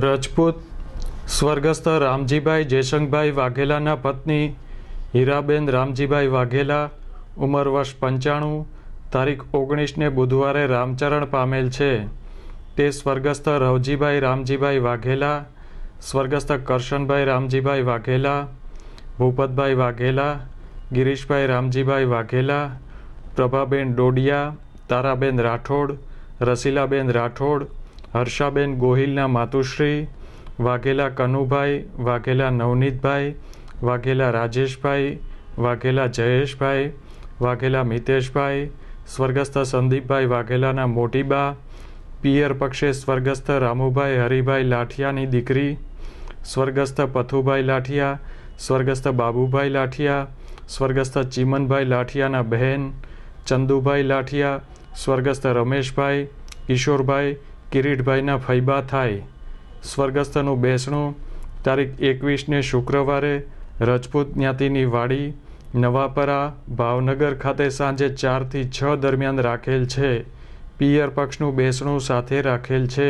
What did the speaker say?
રાજપૂત સ્વર્ગસ્થ રામજીભાઈ જયશંકભાઈ વાઘેલાના પત્ની હીરાબેન રામજીભાઈ વાઘેલા ઉંમર વર્ષ પંચાણું તારીખ ઓગણીસને બુધવારે રામચરણ પામેલ છે તે સ્વર્ગસ્થ રવજીભાઈ રામજીભાઈ વાઘેલા સ્વર્ગસ્થ કરશનભાઈ રામજીભાઈ વાઘેલા ભૂપતભાઈ વાઘેલા ગિરીશભાઈ રામજીભાઈ વાઘેલા પ્રભાબેન ડોડિયા તારાબેન રાઠોડ રસીલાબેન રાઠોડ હર્ષાબેન ગોહિલના માતુશ્રી વાઘેલા કનુભાઈ વાઘેલા નવનીતભાઈ વાઘેલા રાજેશભાઈ વાઘેલા જયેશભાઈ વાઘેલા મિતેશભાઈ સ્વર્ગસ્થ સંદીપભાઈ વાઘેલાના મોટીબા પિયર પક્ષે સ્વર્ગસ્થ રામુભાઈ હરિભાઈ લાઠિયાની દીકરી સ્વર્ગસ્થ પથુભાઈ લાઠિયા સ્વર્ગસ્થ બાબુભાઈ લાઠિયા સ્વર્ગસ્થ ચીમનભાઈ લાઠિયાના બહેન ચંદુભાઈ લાઠિયા સ્વર્ગસ્થ રમેશભાઈ કિશોરભાઈ કિરીટભાઈના ફૈબા થાય સ્વર્ગસ્થનું બેસણું તારીખ એકવીસને શુક્રવારે રજપૂત જ્ઞાતિની વાડી નવાપરા ભાવનગર ખાતે સાંજે ચારથી છ દરમિયાન રાખેલ છે પિયર પક્ષનું બેસણું સાથે રાખેલ છે